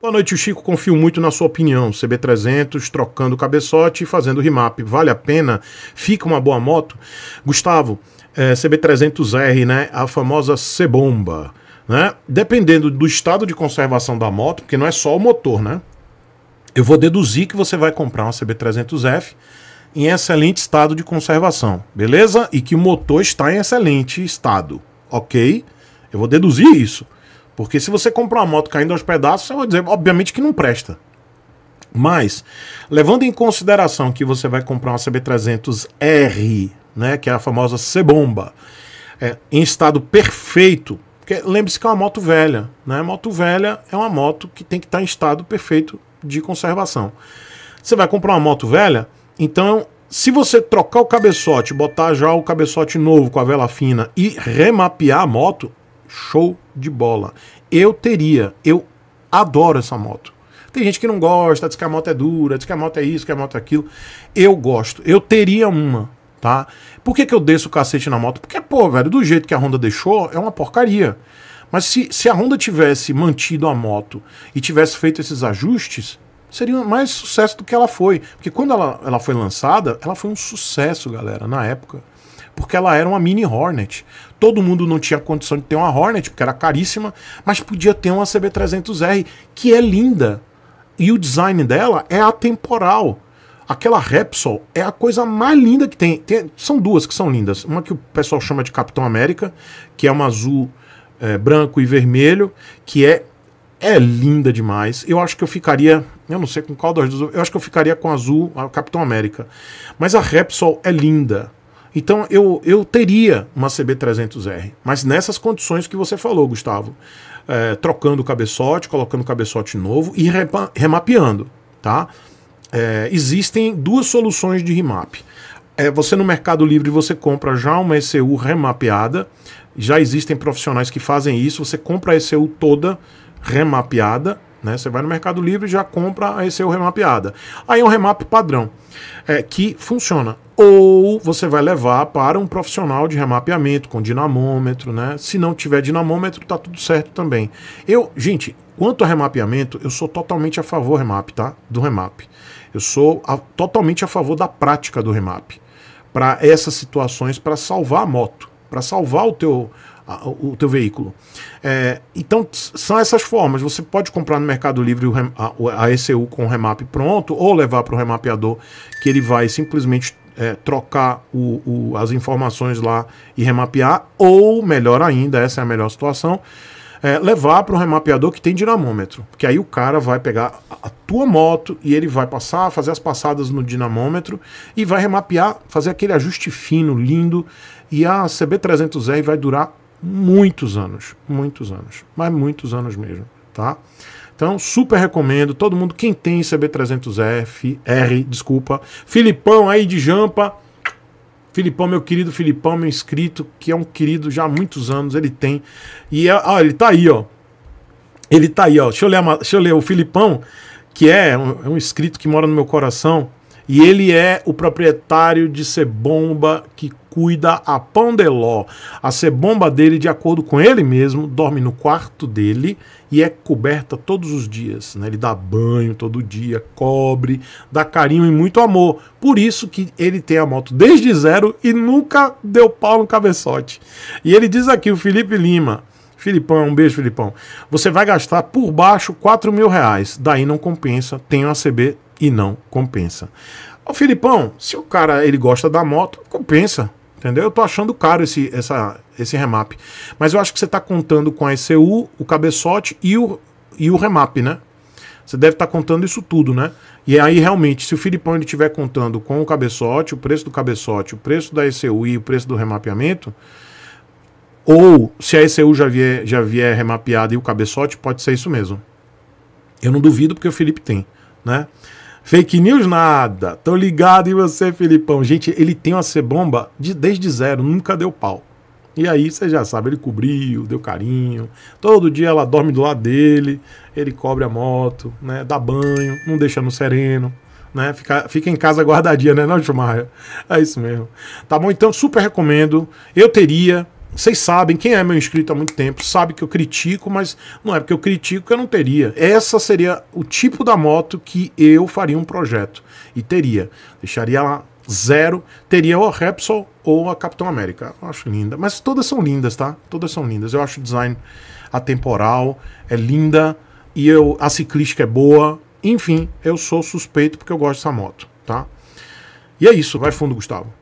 Boa noite, Chico. Confio muito na sua opinião. CB300, trocando cabeçote e fazendo remap. Vale a pena? Fica uma boa moto? Gustavo, é, eh, CB300R, né? A famosa C-bomba. Né? Dependendo do estado de conservação da moto, porque não é só o motor, né? Eu vou deduzir que você vai comprar uma CB300F em excelente estado de conservação, beleza? E que o motor está em excelente estado, ok? Eu vou deduzir isso. Porque se você comprar uma moto caindo aos pedaços, você vai dizer, obviamente que não presta. Mas, levando em consideração que você vai comprar uma CB300R, né, que é a famosa C-bomba, é, em estado perfeito, lembre-se que é uma moto velha, né? Moto velha é uma moto que tem que estar em estado perfeito de conservação. Você vai comprar uma moto velha, então se você trocar o cabeçote, botar já o cabeçote novo com a vela fina e remapear a moto, show de bola. Eu teria, eu adoro essa moto. Tem gente que não gosta, diz que a moto é dura, diz que a moto é isso, que a moto é aquilo. Eu gosto, eu teria uma, tá? Por que, que eu desço o cacete na moto? Porque, pô, velho, do jeito que a Honda deixou, é uma porcaria. Mas se, se a Honda tivesse mantido a moto e tivesse feito esses ajustes, seria mais sucesso do que ela foi. Porque quando ela, ela foi lançada, ela foi um sucesso, galera, na época porque ela era uma mini Hornet. Todo mundo não tinha condição de ter uma Hornet, porque era caríssima, mas podia ter uma CB300R, que é linda. E o design dela é atemporal. Aquela Repsol é a coisa mais linda que tem. tem. São duas que são lindas. Uma que o pessoal chama de Capitão América, que é uma azul, é, branco e vermelho, que é é linda demais. Eu acho que eu ficaria, eu não sei com qual das duas, eu acho que eu ficaria com a azul, a Capitão América. Mas a Repsol é linda. Então eu, eu teria uma CB300R, mas nessas condições que você falou, Gustavo. É, trocando o cabeçote, colocando o cabeçote novo e remapeando, tá? É, existem duas soluções de remap. É, você no Mercado Livre você compra já uma ECU remapeada, já existem profissionais que fazem isso, você compra a ECU toda remapeada né? Você vai no Mercado Livre e já compra a ECU é remapeada. Aí é um remap padrão, é, que funciona. Ou você vai levar para um profissional de remapeamento com dinamômetro, né? Se não tiver dinamômetro, tá tudo certo também. Eu, gente, quanto a remapeamento, eu sou totalmente a favor remap, tá? Do remap. Eu sou a, totalmente a favor da prática do remap para essas situações para salvar a moto, para salvar o teu o teu veículo. É, então são essas formas. Você pode comprar no Mercado Livre o, a, a ECU com o remap pronto ou levar para o remapeador que ele vai simplesmente é, trocar o, o, as informações lá e remapear, ou melhor ainda, essa é a melhor situação, é, levar para um remapeador que tem dinamômetro, porque aí o cara vai pegar a tua moto e ele vai passar, fazer as passadas no dinamômetro e vai remapear, fazer aquele ajuste fino, lindo, e a CB300R vai durar muitos anos, muitos anos, mas muitos anos mesmo, tá? Então, super recomendo. Todo mundo, quem tem CB300F, R, desculpa. Filipão aí de Jampa. Filipão, meu querido Filipão, meu inscrito, que é um querido já há muitos anos, ele tem. E, é, ó, ele tá aí, ó. Ele tá aí, ó. Deixa eu ler, deixa eu ler o Filipão, que é um, é um inscrito que mora no meu coração. E ele é o proprietário de Cebomba que cuida a ló. A Cebomba dele, de acordo com ele mesmo, dorme no quarto dele e é coberta todos os dias. Né? Ele dá banho todo dia, cobre, dá carinho e muito amor. Por isso que ele tem a moto desde zero e nunca deu pau no cabeçote. E ele diz aqui, o Felipe Lima. Filipão, um beijo, Filipão. Você vai gastar por baixo 4 mil reais. Daí não compensa. Tenho a CB e não compensa. O Filipão, se o cara ele gosta da moto, compensa. Entendeu? Eu tô achando caro esse, essa, esse remap. Mas eu acho que você tá contando com a ECU, o cabeçote e o, e o remap, né? Você deve estar tá contando isso tudo, né? E aí, realmente, se o Filipão ele estiver contando com o cabeçote, o preço do cabeçote, o preço da ECU e o preço do remapeamento, ou se a ECU já vier, já vier remapeada e o cabeçote, pode ser isso mesmo. Eu não duvido porque o Felipe tem, né? Fake news nada. Tô ligado em você, Filipão. Gente, ele tem uma cebomba de, desde zero, nunca deu pau. E aí, você já sabe, ele cobriu, deu carinho. Todo dia ela dorme do lado dele, ele cobre a moto, né? Dá banho, não deixa no sereno. Né? Fica, fica em casa guardadinha, né, não, Schumacher? É isso mesmo. Tá bom, então super recomendo. Eu teria, vocês sabem, quem é meu inscrito há muito tempo, sabe que eu critico, mas não é porque eu critico que eu não teria. Essa seria o tipo da moto que eu faria um projeto. E teria. Deixaria lá zero. Teria ou a Repsol ou a Capitão América. Eu acho linda. Mas todas são lindas, tá? Todas são lindas. Eu acho o design atemporal, é linda. E eu, a ciclística é boa. Enfim, eu sou suspeito porque eu gosto dessa moto, tá? E é isso. Vai fundo, Gustavo.